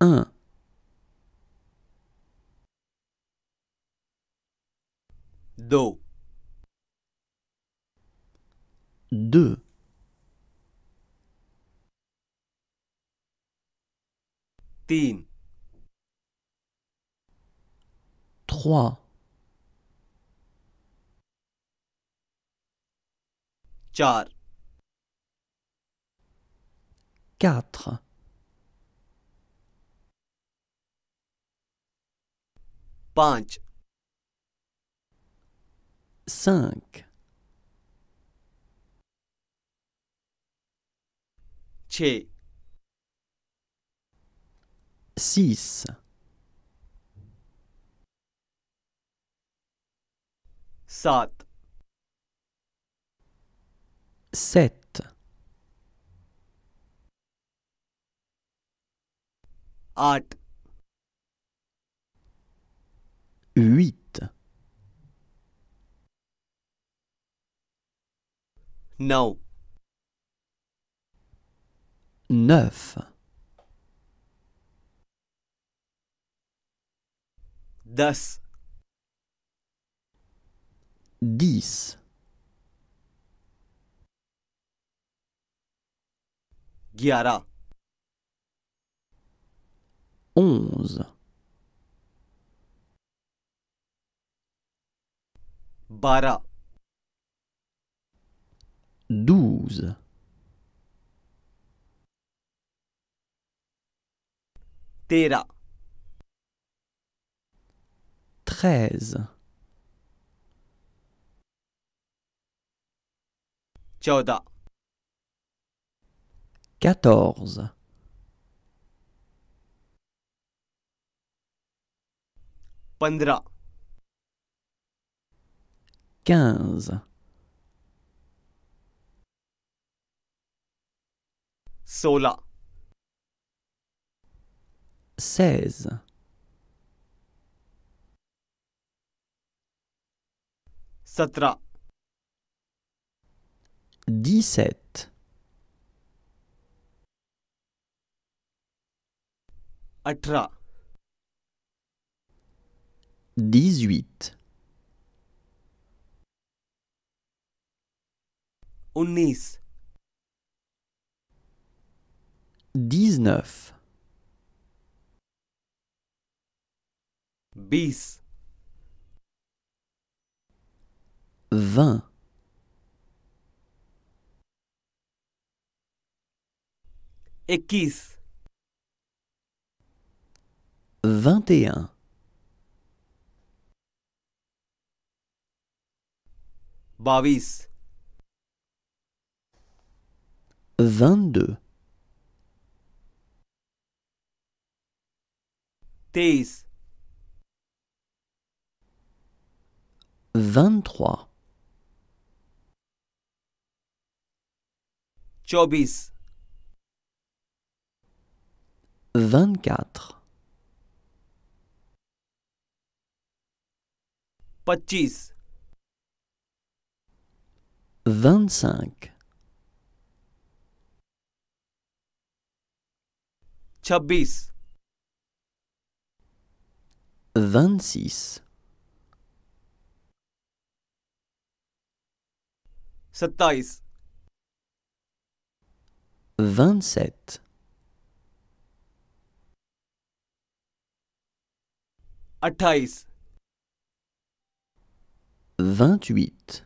un दो deux trois 4. Punch. 5. Che. 6. Sat. 7. 8 8 9 9 10 10 11 11. Bara. 12. Tera. 13. Chauda. 14. पंद्रह quinze, सोलह seize, सत्रह dix-sept, अठारह 18 19 19 20 20 21 22 23. 23 24 24 25 vingt-cinq, Chabis. vingt-six, सत्ताईस vingt-sept, vingt-huit,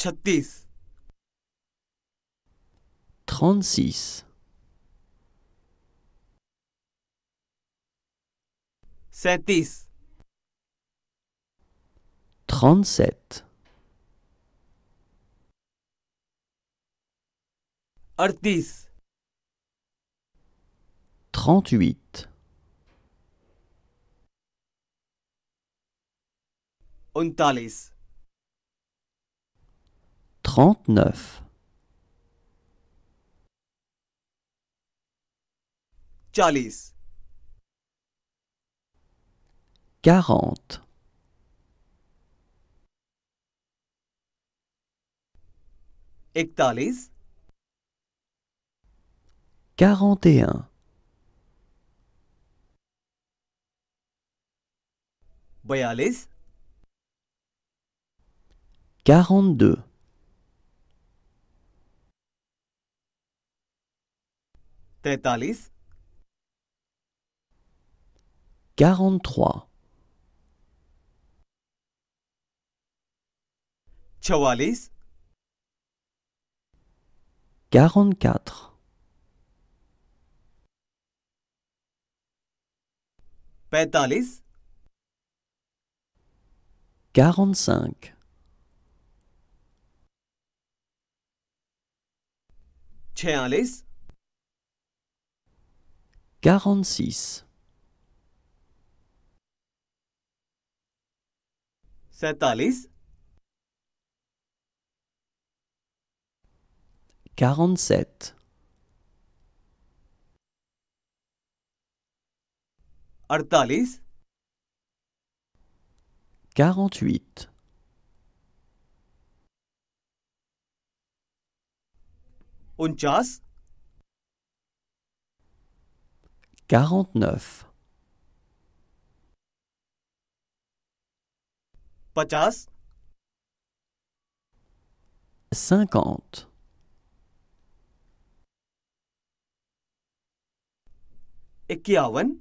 36 37 37 38 38 39 39 40 40 41 41 42 quarante-trois, 44 quarante-quatre, Petalis quarante-cinq, Quarante-six. 47 Quarante-sept. Artalis. Quarante-huit. 49 50 50 51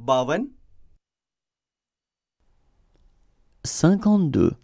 51 52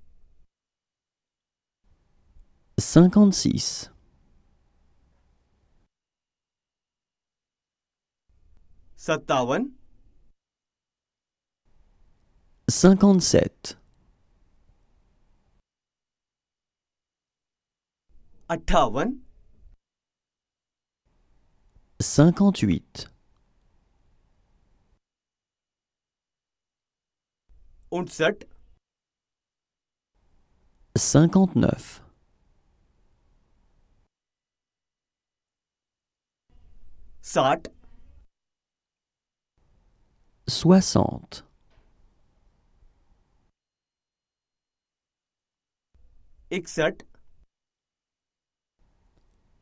cinquante-six Satawan cinquante-sept Eight-à-vingt. cinquante-huit cinquante-neuf soixante, Soixante.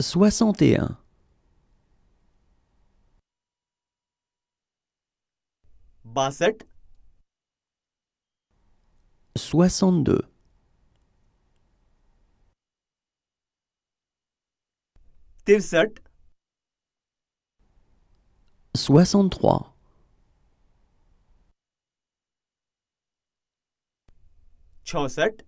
Soixante et un. Soixante-deux. 63 64 64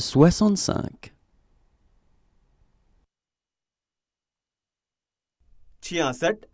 65 65 66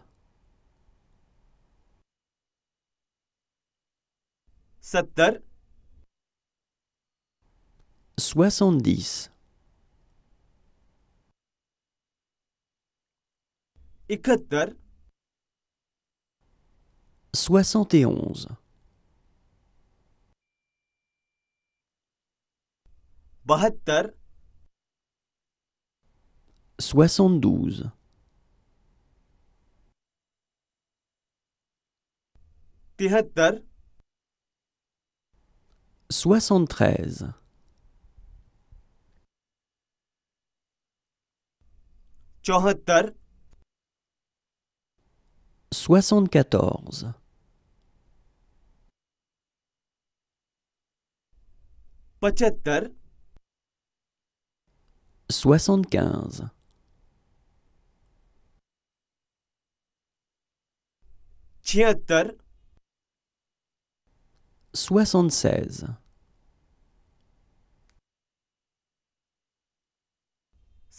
sattar Soixante-dix. Soixante et onze. Bahattar. Soixante-douze. Tihattar soixante-treize 74 soixante-quatorze soixante-quinze soixante-seize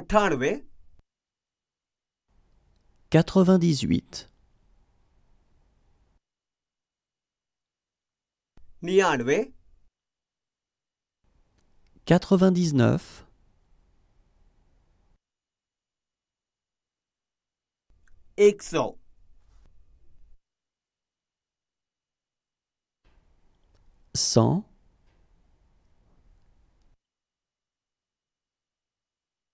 98 99 100 100